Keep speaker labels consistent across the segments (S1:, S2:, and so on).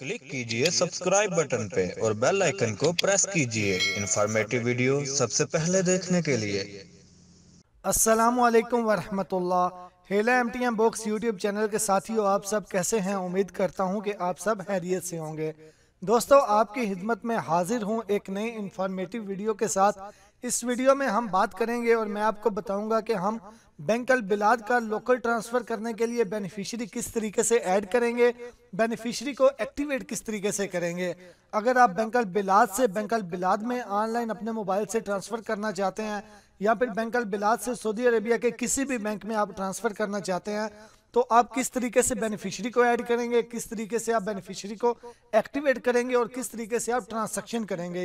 S1: click कीजिए subscribe button पे और बेल आइकन को प्रेस कीजिए इंफॉर्मेटिव वीडियो सबसे पहले देखने के लिए अस्सलाम वालेकुम वरहमतुल्लाह हेला एमटीएम बॉक्स यूट्यूब चैनल के साथियों आप सब कैसे हैं उम्मीद करता हूं कि आप सब हैरियत से होंगे दोस्तों आपकी खिदमत में हाजिर हूं एक नई इंफॉर्मेटिव वीडियो के साथ इस वीडियो में हम बात करेंगे और मैं आपको बताऊंगा कि हम बैंक अल बिलाद का लोकल ट्रांसफ़र करने के लिए बेनिफिशियरी किस तरीके से ऐड करेंगे बेनिफिशियरी को एक्टिवेट किस तरीके से करेंगे अगर आप बैंक अल बिलाद से बैंक अल बिलाद में ऑनलाइन अपने मोबाइल से ट्रांसफ़र करना चाहते हैं या फिर बैंक अल बिलाद से सऊदी अरबिया के किसी भी बैंक में आप ट्रांसफ़र करना चाहते हैं तो आप किस तरीके से बेनिफिशियरी को ऐड करेंगे किस तरीके से आप बेनिफिशियरी को एक्टिवेट करेंगे और किस तरीके से आप ट्रांसक्शन करेंगे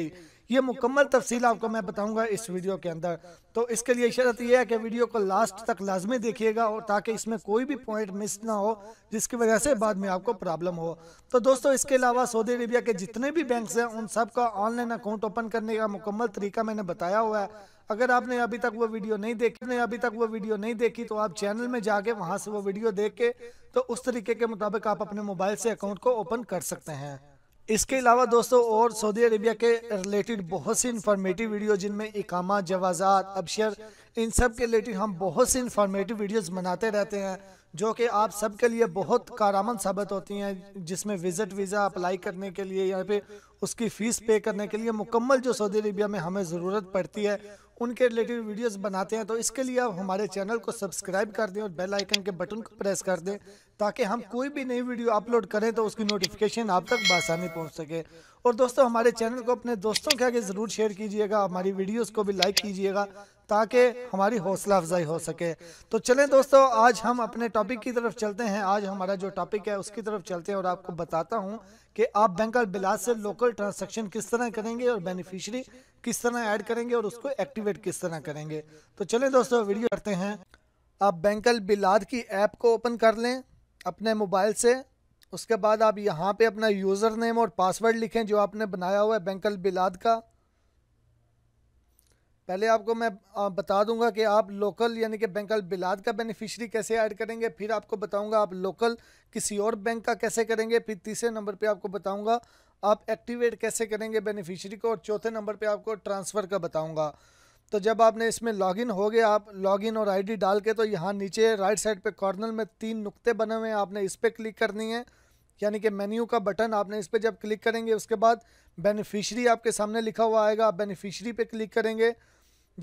S1: ये मुकम्मल तफसील आपको मैं बताऊंगा इस वीडियो के अंदर तो इसके लिए शरत यह है कि वीडियो को लास्ट तक लाजमी देखिएगा और ताकि इसमें कोई भी पॉइंट मिस ना हो जिसकी वजह से बाद में आपको प्रॉब्लम हो तो दोस्तों इसके अलावा सऊदी अरबिया के जितने भी बैंक हैं उन सब का ऑनलाइन अकाउंट ओपन करने का मुकम्मल तरीका मैंने बताया हुआ है अगर आपने अभी तक वो वीडियो नहीं देखी ने अभी तक वो वीडियो नहीं देखी तो आप चैनल में जाके वहां से वो वीडियो देख के तो उस तरीके के मुताबिक आप अपने मोबाइल से अकाउंट को ओपन कर सकते हैं इसके अलावा दोस्तों और सऊदी अरेबिया के रिलेटेड बहुत सी इन्फॉर्मेटिव वीडियो जिनमें इकामा जवाजात अबशर इन सब के रिलेटेड हम बहुत सी इन्फॉर्मेटिव वीडियोस बनाते रहते हैं जो कि आप सब के लिए बहुत कारामंद साबित होती हैं जिसमें विज़िट वीज़ा अप्लाई करने के लिए या फिर उसकी फ़ीस पे करने के लिए मुकम्मल जो सऊदी अरबिया में हमें ज़रूरत पड़ती है उनके रिलेटेड वीडियोस बनाते हैं तो इसके लिए आप हमारे चैनल को सब्सक्राइब कर दें और बेल आइकन के बटन को प्रेस कर दें ताकि हम कोई भी नई वीडियो अपलोड करें तो उसकी नोटिफिकेशन आप तक बसानी पहुंच सके और दोस्तों हमारे चैनल को अपने दोस्तों के आगे ज़रूर शेयर कीजिएगा हमारी वीडियोज़ को भी लाइक कीजिएगा ताकि हमारी हौसला अफजाई हो सके तो चलें दोस्तों आज हम अपने टॉपिक की तरफ चलते हैं आज हमारा जो टॉपिक है उसकी तरफ चलते हैं और आपको बताता हूं कि आप बैंक ऑफ बिलास से लोकल ट्रांसैक्शन किस तरह करेंगे और बेनिफिशरी किस तरह ऐड करेंगे और उसको एक्टिवेट किस तरह करेंगे तो चलें दोस्तों वीडियो करते हैं आप बैंक बिलाद की ऐप को ओपन कर लें अपने मोबाइल से उसके बाद आप यहाँ पर अपना यूज़र नेम और पासवर्ड लिखें जो आपने बनाया हुआ है बैंकल बिलाद का पहले आपको मैं बता दूंगा कि आप लोकल यानी कि बैंक बिलाद का बेनिफिशियरी कैसे ऐड करेंगे फिर आपको बताऊंगा आप लोकल किसी और बैंक का कैसे करेंगे फिर तीसरे नंबर पे आपको बताऊंगा आप एक्टिवेट कैसे करेंगे बेनिफिशियरी को और चौथे नंबर पे आपको ट्रांसफ़र का बताऊंगा तो जब आपने इसमें लॉगिन हो गए आप लॉगिन और आई डाल के तो यहाँ नीचे राइट साइड पर कॉर्नर में तीन नुकते बने हुए हैं आपने इस पर क्लिक करनी है यानी कि मेन्यू का बटन आपने इस पर जब क्लिक करेंगे उसके बाद बेनिफिशरी आपके सामने लिखा हुआ आएगा आप बेनिफिशरी पे क्लिक करेंगे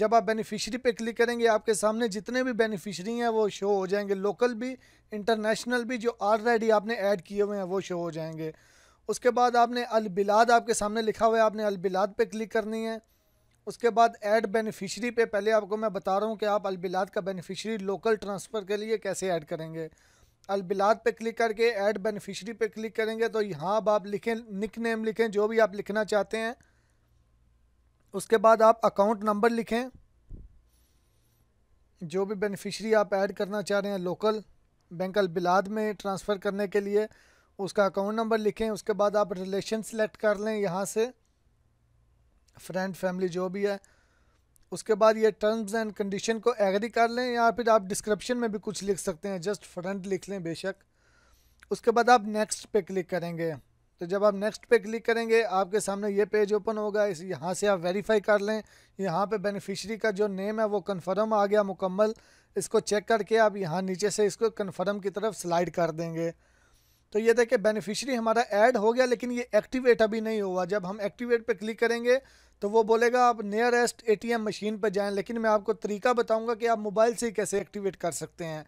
S1: जब आप बेनिफिशरी पे क्लिक करेंगे आपके सामने जितने भी बेनिफिशरी हैं वो शो हो जाएंगे लोकल भी इंटरनेशनल भी जो ऑलरेडी आपने ऐड किए हुए हैं वो शो हो जाएंगे उसके बाद आपने अलबिलाद आपके सामने लिखा हुआ है आपने अलबिलाद पे क्लिक करनी है उसके बाद ऐड बेनिफिशरी पे पहले आपको मैं बता रहा हूँ कि आप अलबिलाद का बेनिफिशरी लोकल ट्रांसफ़र के लिए कैसे ऐड करेंगे अलबिलाद पे क्लिक करके ऐड बेनिफिशरी पे क्लिक करेंगे तो यहाँ अब आप लिखें निक नेम लिखें जो भी आप लिखना चाहते हैं उसके बाद आप अकाउंट नंबर लिखें जो भी बेनिफिशरी आप ऐड करना चाह रहे हैं लोकल बैंक अलबिलाद में ट्रांसफ़र करने के लिए उसका अकाउंट नंबर लिखें उसके बाद आप रिलेशन सेलेक्ट कर लें यहाँ से फ्रेंड फैमिली जो भी है उसके बाद ये टर्म्स एंड कंडीशन को एग्री कर लें या फिर आप डिस्क्रिप्शन में भी कुछ लिख सकते हैं जस्ट फ्रेंड लिख लें बेशक उसके बाद आप नेक्स्ट पे क्लिक करेंगे तो जब आप नेक्स्ट पे क्लिक करेंगे आपके सामने ये पेज ओपन होगा इस यहाँ से आप वेरीफाई कर लें यहाँ पे बेनिफिशियरी का जो नेम है वो कंफर्म आ गया मुकम्मल इसको चेक करके आप यहाँ नीचे से इसको कंफर्म की तरफ स्लाइड कर देंगे तो ये देखिए बेनिफिशियरी हमारा ऐड हो गया लेकिन ये एक्टिवेट अभी नहीं हुआ जब हम एक्टिवेट पर क्लिक करेंगे तो वो बोलेगा आप नियरेस्ट ए मशीन पर जाएँ लेकिन मैं आपको तरीका बताऊँगा कि आप मोबाइल से ही कैसे एक्टिवेट कर सकते हैं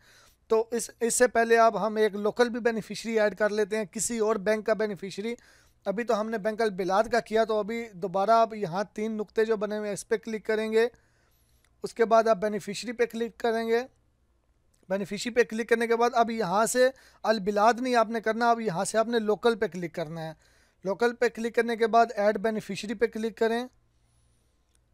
S1: तो इस इससे पहले अब हम एक लोकल भी बेनिफिशियरी ऐड कर लेते हैं किसी और बैंक का बेनिफिशियरी अभी तो हमने बैंक बिलाद का किया तो अभी दोबारा आप यहाँ तीन नुक्ते जो बने हुए हैं इस पर क्लिक करेंगे उसके बाद आप बेनिफिशरी पे क्लिक करेंगे बेनिफिशरी पे क्लिक करने के बाद अब यहाँ से बिलाद नहीं आपने करना अब यहाँ से आपने लोकल पे क्लिक करना है लोकल पे क्लिक करने के बाद ऐड बेनिफिशरी पे क्लिक करें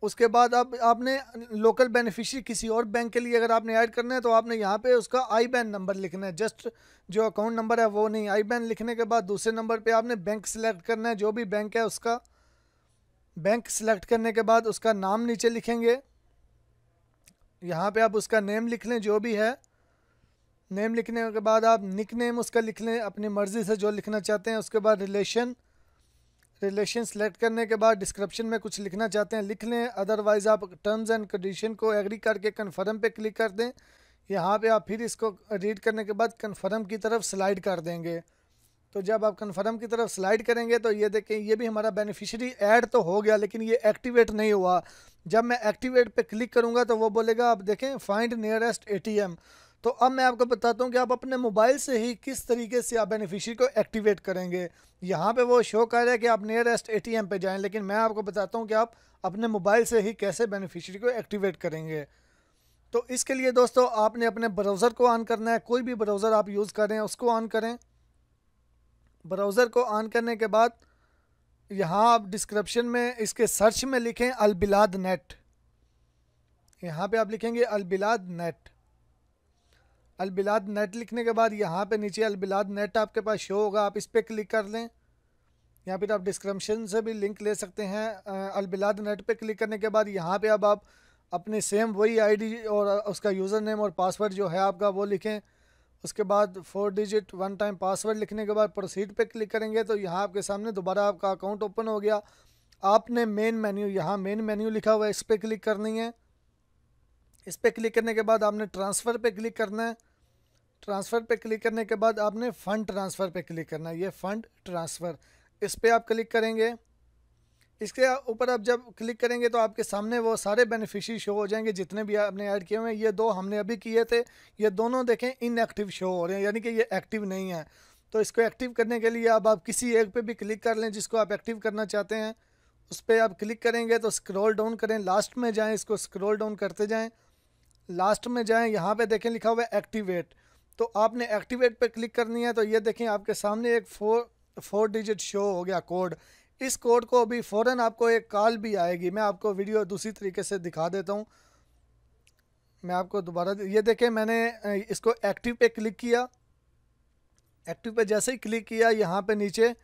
S1: उसके बाद आप आपने लोकल बेनिफिशरी किसी और बैंक के लिए अगर आपने ऐड करना है तो आपने यहाँ पे उसका आई बैन नंबर लिखना है जस्ट जो अकाउंट नंबर है वो नहीं आई बैन लिखने के बाद दूसरे नंबर पे आपने बैंक सेलेक्ट करना है जो भी बैंक है उसका बैंक सेलेक्ट करने के बाद उसका नाम नीचे लिखेंगे यहाँ पर आप उसका नेम लिख लें जो भी है नेम लिखने के बाद आप निक नेम उसका लिख लें अपनी मर्ज़ी से जो लिखना चाहते हैं उसके बाद रिलेशन रिलेशन सेलेक्ट करने के बाद डिस्क्रिप्शन में कुछ लिखना चाहते हैं लिख लें अदरवाइज़ आप टर्म्स एंड कंडीशन को एग्री करके कन्फर्म पे क्लिक कर दें यहाँ पे आप फिर इसको रीड करने के बाद कन्फर्म की तरफ स्लाइड कर देंगे तो जब आप कन्फर्म की तरफ स्लाइड करेंगे तो ये देखें ये भी हमारा बेनिफिशरी ऐड तो हो गया लेकिन ये एक्टिवेट नहीं हुआ जब मैं एक्टिवेट पर क्लिक करूँगा तो वो बोलेगा आप देखें फाइंड नियरेस्ट ए तो अब मैं आपको बताता हूँ कि आप अपने मोबाइल से ही किस तरीके से आप बेनिफिशरी को एक्टिवेट करेंगे यहाँ पे वो शो कर रहा है कि आप नियरेस्ट एटीएम पे जाएं लेकिन मैं आपको बताता हूँ कि आप अपने मोबाइल से ही कैसे बेनिफिशरी को एक्टिवेट करेंगे तो इसके लिए दोस्तों आपने अपने ब्राउज़र को ऑन करना है कोई भी ब्राउज़र आप यूज़ करें उसको ऑन करें ब्राउज़र को ऑन करने के बाद यहाँ आप डिस्क्रिप्शन में इसके सर्च में लिखें अलबिलाद नेट यहाँ पे आप लिखेंगे अलबिलाद नेट अलबिलाद नेट लिखने के बाद यहाँ पे नीचे अलबिलाद नेट आपके पास शो होगा आप इस पर क्लिक कर लें या फिर तो आप डिस्क्रप्शन से भी लिंक ले सकते हैं अलबिलाद नेट पे क्लिक करने के बाद यहाँ पे अब आप अपने सेम वही आईडी और उसका यूज़र नेम और पासवर्ड जो है आपका वो लिखें उसके बाद four digit one time password लिखने के बाद प्रोसीड पर क्लिक करेंगे तो यहाँ आपके सामने दोबारा आपका अकाउंट ओपन हो गया आपने मेन मेन्यू यहाँ मेन मेन्यू लिखा हुआ है इस पर क्लिक करनी है इस पर क्लिक करने के बाद आपने ट्रांसफ़र पे क्लिक करना है ट्रांसफ़र पे क्लिक करने के बाद आपने फ़ंड ट्रांसफ़र पे क्लिक करना है ये फ़ंड ट्रांसफ़र इस पर आप क्लिक करेंगे इसके ऊपर आप जब क्लिक करेंगे तो आपके सामने वो सारे बेनिफिशरी शो हो जाएंगे जितने भी आपने ऐड किए हुए हैं ये दो हमने अभी किए थे ये दोनों देखें इनएक्टिव शो हो रहे हैं यानी कि ये एक्टिव नहीं है तो इसको एक्टिव करने के लिए अब आप किसी एक पे भी क्लिक कर लें जिसको आप एक्टिव करना चाहते हैं उस पर आप क्लिक करेंगे तो स्क्रोल डाउन करें लास्ट में जाएँ इसको स्क्रोल डाउन करते जाएँ लास्ट में जाएँ यहाँ पर देखें लिखा हुआ है एक्टिवेट तो आपने एक्टिवेट पर क्लिक करनी है तो ये देखें आपके सामने एक फोर फोर डिजिट शो हो गया कोड इस कोड को अभी फ़ौर आपको एक कॉल भी आएगी मैं आपको वीडियो दूसरी तरीके से दिखा देता हूँ मैं आपको दोबारा ये देखें मैंने इसको एक्टिव पे क्लिक किया एक्टिव पे जैसे ही क्लिक किया यहाँ पे नीचे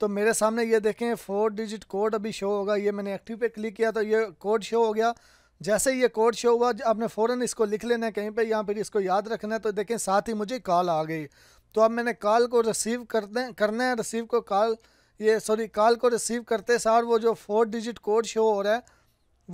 S1: तो मेरे सामने ये देखें फोर डिजिट कोड अभी शो होगा ये मैंने एक्टिव पे क्लिक किया तो ये कोड शो हो गया जैसे ही ये कोड शो हुआ आपने फ़ौरन इसको लिख लेना है कहीं पे या फिर इसको याद रखना है तो देखें साथ ही मुझे कॉल आ गई तो अब मैंने कॉल को रिसीव करते करना है रिसीव को कॉल ये सॉरी कॉल को रिसीव करते सार वो जो फोर डिजिट कोड शो हो रहा है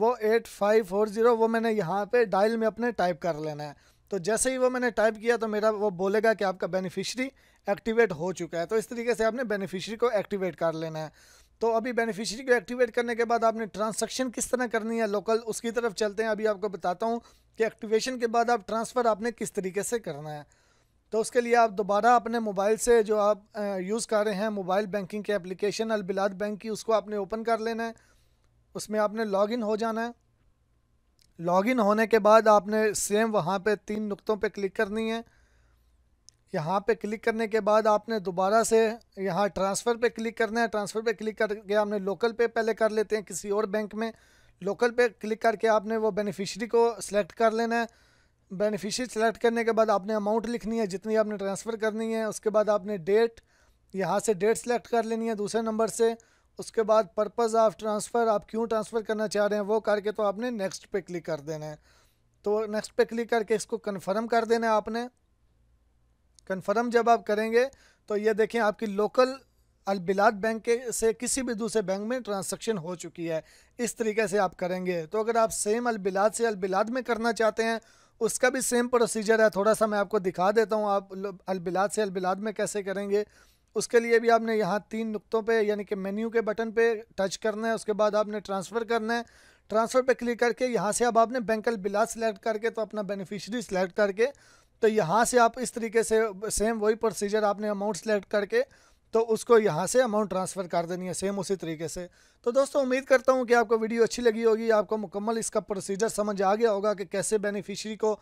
S1: वो एट फाइव फोर ज़ीरो वो मैंने यहाँ पे डायल में अपने टाइप कर लेना है तो जैसे ही वो मैंने टाइप किया तो मेरा वो बोलेगा कि आपका बेनिफिशियरी एक्टिवेट हो चुका है तो इस तरीके से आपने बेनिफिशियरी को एक्टिवेट कर लेना है तो अभी बेनिफिशियरी को एक्टिवेट करने के बाद आपने ट्रांसक्शन किस तरह करनी है लोकल उसकी तरफ चलते हैं अभी आपको बताता हूँ कि एक्टिवेशन के बाद आप ट्रांसफ़र आपने किस तरीके से करना है तो उसके लिए आप दोबारा अपने मोबाइल से जो आप यूज़ कर रहे हैं मोबाइल बैंकिंग के एप्लीकेशन अलबिलाद बैंक की उसको आपने ओपन कर लेना है उसमें आपने लॉगिन हो जाना है लॉगिन होने के बाद आपने सेम वहाँ पे तीन नुक्तों पे क्लिक करनी है यहाँ पे क्लिक करने के बाद आपने दोबारा से यहाँ ट्रांसफ़र पे क्लिक करना है ट्रांसफ़र पे क्लिक करके आपने लोकल पे पहले कर लेते हैं किसी और बैंक में लोकल पे क्लिक करके आपने वो बेनिफिशरी को सिलेक्ट कर लेना है बेनिफिशरी सेलेक्ट करने के बाद आपने अमाउंट लिखनी है जितनी आपने ट्रांसफ़र करनी है उसके बाद आपने डेट यहाँ से डेट सेलेक्ट कर लेनी है दूसरे नंबर से उसके बाद पर्पज़ ऑफ ट्रांसफ़र आप क्यों ट्रांसफ़र करना चाह रहे हैं वो करके तो आपने नेक्स्ट पे क्लिक कर देना है तो नेक्स्ट पे क्लिक करके इसको कन्फर्म कर देना है आपने कन्फर्म जब आप करेंगे तो ये देखें आपकी लोकल अलबिलाद बैंक के से किसी भी दूसरे बैंक में ट्रांसक्शन हो चुकी है इस तरीके से आप करेंगे तो अगर आप सेम अलबिलाद से अलबिलाद में करना चाहते हैं उसका भी सेम प्रोसीजर है थोड़ा सा मैं आपको दिखा देता हूँ आप अलबिलाद से अलबिलाद में कैसे करेंगे उसके लिए भी आपने यहाँ तीन नुकतों पे यानी कि मेन्यू के बटन पे टच करना है उसके बाद आपने ट्रांसफ़र करना है ट्रांसफ़र पे क्लिक करके यहाँ से अब आपने बैंक अलबिलाद सेलेक्ट करके तो अपना बेनिफिशरी सेलेक्ट करके तो यहाँ से आप इस तरीके से सेम वही प्रोसीजर आपने अमाउंट सेलेक्ट करके तो उसको यहाँ से अमाउंट ट्रांसफ़र कर देनी है सेम उसी तरीके से तो दोस्तों उम्मीद करता हूँ कि आपको वीडियो अच्छी लगी होगी आपको मुकम्मल इसका प्रोसीजर समझ आ गया होगा कि कैसे बेनिफिशियरी को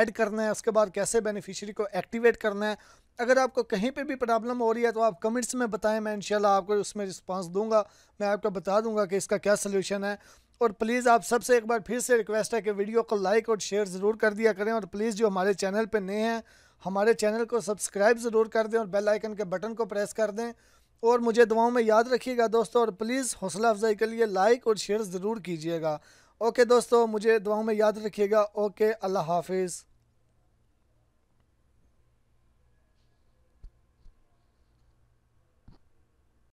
S1: ऐड करना है उसके बाद कैसे बेनिफिशियरी को एक्टिवेट करना है अगर आपको कहीं पे भी प्रॉब्लम हो रही है तो आप कमेंट्स में बताएं मैं इंशाल्लाह आपको उसमें रिस्पांस दूंगा मैं आपको बता दूंगा कि इसका क्या सलूशन है और प्लीज़ आप सबसे एक बार फिर से रिक्वेस्ट है कि वीडियो को लाइक और शेयर ज़रूर कर दिया करें और प्लीज़ जो हमारे चैनल पर नए हैं हमारे चैनल को सब्सक्राइब ज़रूर कर दें और बेल आइकन के बटन को प्रेस कर दें और मुझे दुआओं में याद रखिएगा दोस्तों और प्लीज़ हौसला अफजाई के लिए लाइक और शेयर ज़रूर कीजिएगा ओके दोस्तों मुझे दुआओं में याद रखिएगा ओके अल्लाह हाफिज़